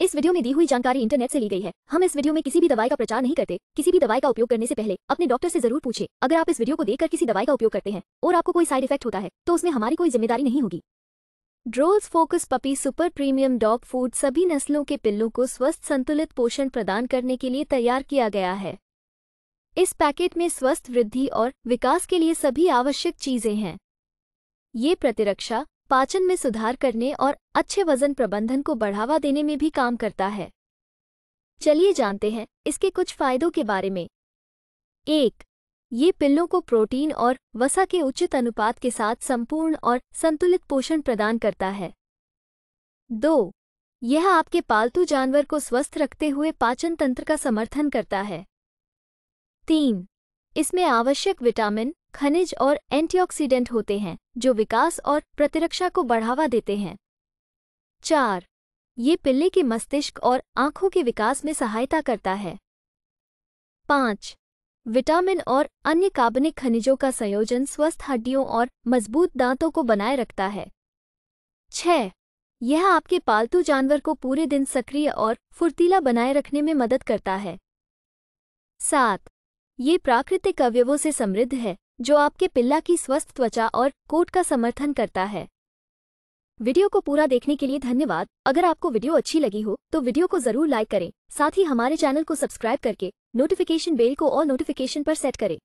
इस वीडियो में दी हुई जानकारी इंटरनेट से ली गई है हम इस वीडियो में किसी भी दवाई का प्रचार नहीं करते किसी भी दवाई का उपयोग करने से पहले अपने डॉक्टर से जरूर पूछे अगर आप इस वीडियो को देखकर किसी दवाई का उपयोग करते हैं और आपको कोई साइड इफेक्ट होता है तो उसमें हमारी कोई जिम्मेदारी नहीं होगी Drools focus puppy super premium dog food सभी नस्लों के पिल्लों को स्वस्थ संतुलित पोषण प्रदान करने के लिए तैयार किया गया है इस पैकेट में स्वस्थ वृद्धि और विकास के लिए सभी आवश्यक चीजें हैं ये प्रतिरक्षा पाचन में सुधार करने और अच्छे वजन प्रबंधन को बढ़ावा देने में भी काम करता है चलिए जानते हैं इसके कुछ फायदों के बारे में एक ये पिल्लों को प्रोटीन और वसा के उचित अनुपात के साथ संपूर्ण और संतुलित पोषण प्रदान करता है दो यह आपके पालतू जानवर को स्वस्थ रखते हुए पाचन तंत्र का समर्थन करता है तीन इसमें आवश्यक विटामिन खनिज और एंटीऑक्सीडेंट होते हैं जो विकास और प्रतिरक्षा को बढ़ावा देते हैं चार ये पिल्ले के मस्तिष्क और आंखों के विकास में सहायता करता है पांच विटामिन और अन्य कार्बनिक खनिजों का संयोजन स्वस्थ हड्डियों और मजबूत दांतों को बनाए रखता है छ यह आपके पालतू जानवर को पूरे दिन सक्रिय और फुर्तीला बनाए रखने में मदद करता है सात ये प्राकृतिक अवयवों से समृद्ध है जो आपके पिल्ला की स्वस्थ त्वचा और कोट का समर्थन करता है वीडियो को पूरा देखने के लिए धन्यवाद अगर आपको वीडियो अच्छी लगी हो तो वीडियो को जरूर लाइक करें साथ ही हमारे चैनल को सब्सक्राइब करके नोटिफिकेशन बेल को और नोटिफिकेशन पर सेट करें